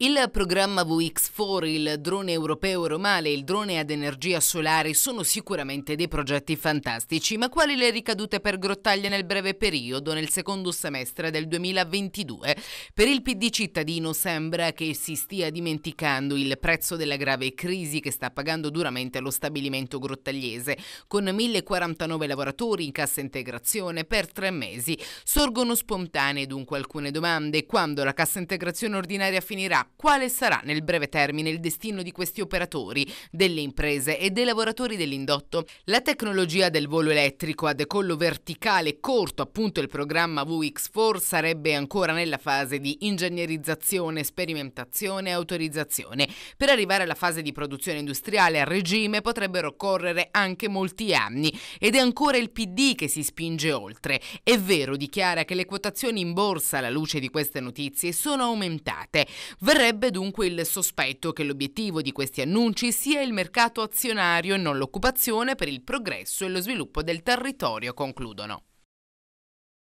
Il programma VX4, il drone europeo romale e il drone ad energia solare sono sicuramente dei progetti fantastici, ma quali le ricadute per Grottaglia nel breve periodo, nel secondo semestre del 2022? Per il PD cittadino sembra che si stia dimenticando il prezzo della grave crisi che sta pagando duramente lo stabilimento grottagliese, con 1049 lavoratori in cassa integrazione per tre mesi. Sorgono spontanee dunque alcune domande, quando la cassa integrazione ordinaria finirà? quale sarà nel breve termine il destino di questi operatori, delle imprese e dei lavoratori dell'indotto. La tecnologia del volo elettrico a decollo verticale corto, appunto il programma VX4, sarebbe ancora nella fase di ingegnerizzazione, sperimentazione e autorizzazione. Per arrivare alla fase di produzione industriale a regime potrebbero occorrere anche molti anni ed è ancora il PD che si spinge oltre. È vero, dichiara che le quotazioni in borsa alla luce di queste notizie sono aumentate. Ver Verrebbe dunque il sospetto che l'obiettivo di questi annunci sia il mercato azionario e non l'occupazione per il progresso e lo sviluppo del territorio, concludono.